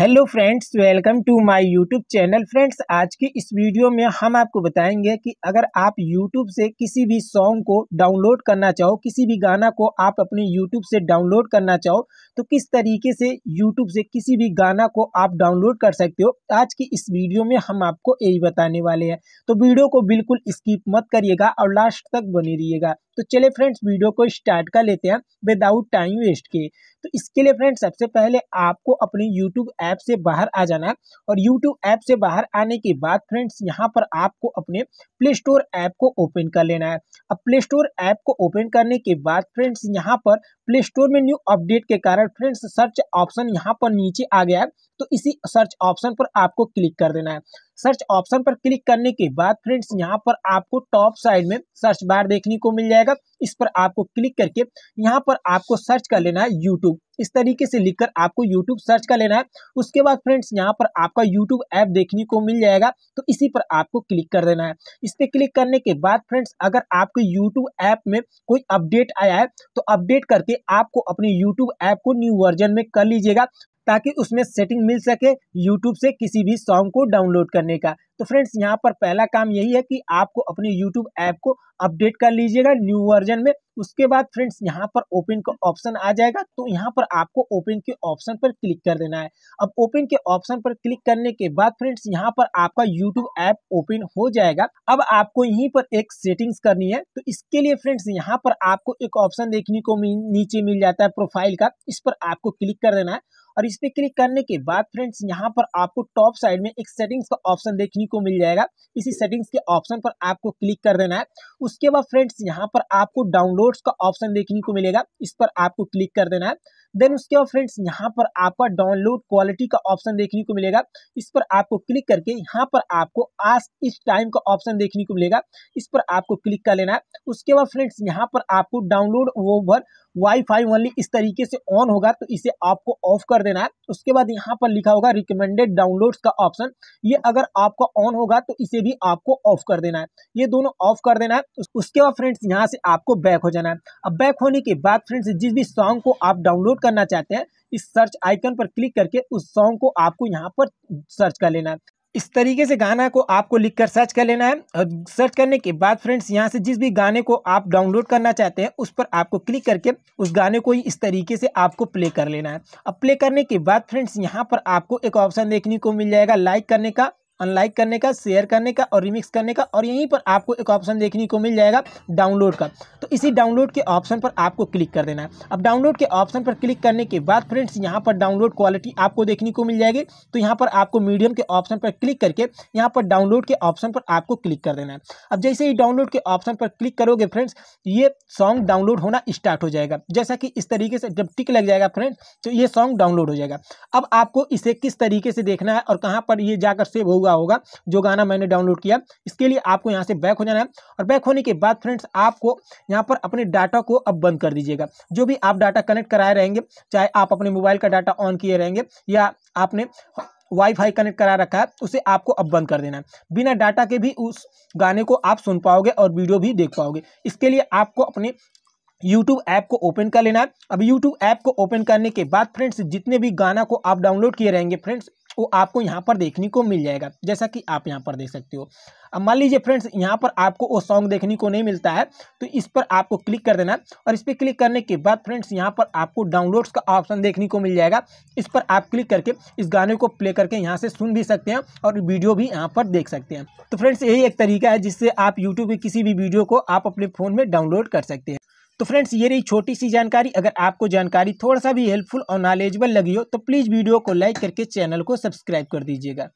hello friends welcome to my YouTube channel friends आज की इस वीडियो में हम आपको बताएंगे कि अगर आप यूट्यूब से किसी भी सॉन्ग को डाउनलोड करना चाहो किसी भी गाना को आप अपने यूट्यूब से डाउनलोड करना चाहो तो किस तरीके से यूट्यूब से किसी भी गाना को आप डाउनलोड कर सकते हो आज की इस वीडियो में हम आपको यही बताने वाले हैं तो वीडियो को बिल्कुल स्कीप मत करिएगा और लास्ट तक बने रहिएगा तो चले फ्रेंड्स वीडियो को स्टार्ट कर लेते हैं विदाउट टाइम वेस्ट के तो इसके लिए फ्रेंड्स सबसे पहले आपको अपने यूट्यूब ऐप से बाहर आ जाना है और यूट्यूब ऐप से बाहर आने के बाद फ्रेंड्स यहाँ पर आपको अपने प्ले स्टोर ऐप को ओपन कर लेना है अब प्ले स्टोर ऐप को ओपन करने के बाद फ्रेंड्स यहाँ पर प्ले स्टोर में न्यू अपडेट के कारण फ्रेंड्स सर्च ऑप्शन यहाँ पर नीचे आ गया है तो इसी सर्च ऑप्शन पर आपको क्लिक कर देना है सर्च ऑप्शन पर क्लिक करने के बाद फ्रेंड्स यहाँ पर आपको टॉप साइड में सर्च बार देखने को मिल जाएगा इस पर आपको क्लिक करके यहाँ पर आपको सर्च कर लेना है यूट्यूब इस तरीके से लिखकर आपको यूट्यूब सर्च कर लेना है उसके बाद फ्रेंड्स यहाँ पर आपका यूट्यूब ऐप देखने को मिल जाएगा तो इसी पर आपको क्लिक कर देना है इस पर क्लिक करने के बाद फ्रेंड्स अगर आपके यूट्यूब ऐप में कोई अपडेट आया है तो अपडेट करके आपको अपने यूट्यूब ऐप को न्यू वर्जन में कर लीजिएगा ताकि उसमें सेटिंग मिल सके यूट्यूब से किसी भी सॉन्ग को डाउनलोड करने का तो फ्रेंड्स यहाँ पर पहला काम यही है कि आपको अपने यूट्यूब ऐप को अपडेट कर लीजिएगा न्यू वर्जन में उसके बाद फ्रेंड्स यहाँ पर ओपन का ऑप्शन आ जाएगा तो यहाँ पर आपको ओपन के ऑप्शन पर क्लिक कर देना है अब ओपन के ऑप्शन पर क्लिक करने के बाद फ्रेंड्स यहाँ पर आपका यूट्यूब ऐप ओपन हो जाएगा अब आपको यहीं पर एक सेटिंग्स करनी है तो इसके लिए फ्रेंड्स यहाँ पर आपको एक ऑप्शन देखने को नीचे मिल जाता है प्रोफाइल का इस पर आपको क्लिक कर देना है और इस पर क्लिक करने के बाद फ्रेंड्स यहाँ पर आपको टॉप साइड में एक सेटिंग्स का ऑप्शन देखने को मिल जाएगा इसी सेटिंग्स के ऑप्शन पर आपको क्लिक कर देना है उसके बाद फ्रेंड्स यहाँ पर आपको डाउनलोड्स का ऑप्शन देखने को मिलेगा इस पर आपको क्लिक कर देना है देन उसके बाद फ्रेंड्स यहाँ पर आपका डाउनलोड क्वालिटी का ऑप्शन देखने को मिलेगा इस पर आपको क्लिक करके यहाँ पर आपको आज इस टाइम का ऑप्शन देखने को मिलेगा इस पर आपको क्लिक कर लेना है उसके बाद फ्रेंड्स यहाँ पर आपको डाउनलोड ओवर वाईफाई ओनली इस तरीके से ऑन होगा तो इसे आपको ऑफ कर देना है उसके बाद यहाँ पर लिखा होगा रिकमेंडेड डाउनलोड्स का ऑप्शन ये अगर आपका ऑन होगा तो इसे भी आपको ऑफ कर देना है ये दोनों ऑफ कर देना है उसके बाद फ्रेंड्स यहाँ से आपको बैक हो जाना है अब बैक होने के बाद फ्रेंड्स जिस भी सॉन्ग को आप डाउनलोड डाउनलोड करना चाहते हैं इस सर्च आइकन पर क्लिक करके उस सॉन्ग को आपको यहाँ पर सर्च कर लेना है इस तरीके से गाना को आपको लिखकर सर्च कर लेना है और सर्च करने के बाद फ्रेंड्स यहाँ से जिस भी गाने को आप डाउनलोड करना चाहते हैं उस पर आपको क्लिक करके उस गाने को ही इस तरीके से आपको प्ले कर लेना है अब प्ले करने के बाद फ्रेंड्स यहाँ पर आपको एक ऑप्शन देखने को मिल जाएगा लाइक करने का अनलाइक करने का शेयर करने का और रिमिक्स करने का और यहीं पर आपको एक ऑप्शन देखने को मिल जाएगा डाउनलोड का तो इसी डाउनलोड के ऑप्शन पर आपको क्लिक कर देना है अब डाउनलोड के ऑप्शन पर क्लिक करने के बाद फ्रेंड्स यहाँ पर डाउनलोड क्वालिटी आपको देखने को मिल जाएगी तो यहाँ पर आपको मीडियम के ऑप्शन पर क्लिक करके यहाँ पर डाउनलोड के ऑप्शन पर आपको क्लिक कर देना है अब जैसे ही डाउनलोड के ऑप्शन पर क्लिक करोगे फ्रेंड्स ये सॉन्ग डाउनलोड होना स्टार्ट हो जाएगा जैसा कि इस तरीके से जब टिक लग जाएगा फ्रेंड्स तो ये सॉन्ग डाउनलोड हो जाएगा अब आपको इसे किस तरीके से देखना है और कहाँ पर ये जाकर सेव होगा हुआ होगा जो गाना मैंने डाउनलोड किया इसके लिए आपको यहाँ से बैक हो जाना है और बैक होने के बाद फ्रेंड्स आपको यहाँ पर अपने डाटा को अब बंद कर दीजिएगा जो भी आप डाटा कनेक्ट कराए रहेंगे चाहे आप अपने मोबाइल का डाटा ऑन किए रहेंगे या आपने वाईफाई कनेक्ट करा रखा है उसे आपको अब बंद कर देना है बिना डाटा के भी उस गाने को आप सुन पाओगे और वीडियो भी देख पाओगे इसके लिए आपको अपने YouTube ऐप को ओपन कर लेना है अब YouTube ऐप को ओपन करने के बाद फ्रेंड्स जितने भी गाना को आप डाउनलोड किए रहेंगे फ्रेंड्स वो आपको यहाँ पर देखने को मिल जाएगा जैसा कि आप यहाँ पर देख सकते हो अब मान लीजिए फ्रेंड्स यहाँ पर आपको वो सॉन्ग देखने को नहीं मिलता है तो इस पर आपको क्लिक कर देना और इस पर क्लिक करने के बाद फ्रेंड्स यहाँ पर आपको डाउनलोड्स का ऑप्शन देखने को मिल जाएगा इस पर आप क्लिक करके इस गाने को प्ले करके यहाँ से सुन भी सकते हैं और वीडियो भी यहाँ पर देख सकते हैं तो फ्रेंड्स यही एक तरीका है जिससे आप यूट्यूब की किसी भी वीडियो को आप अपने फ़ोन में डाउनलोड कर सकते हैं तो फ्रेंड्स ये रही छोटी सी जानकारी अगर आपको जानकारी थोड़ा सा भी हेल्पफुल और नॉलेजेबल लगी हो तो प्लीज़ वीडियो को लाइक करके चैनल को सब्सक्राइब कर दीजिएगा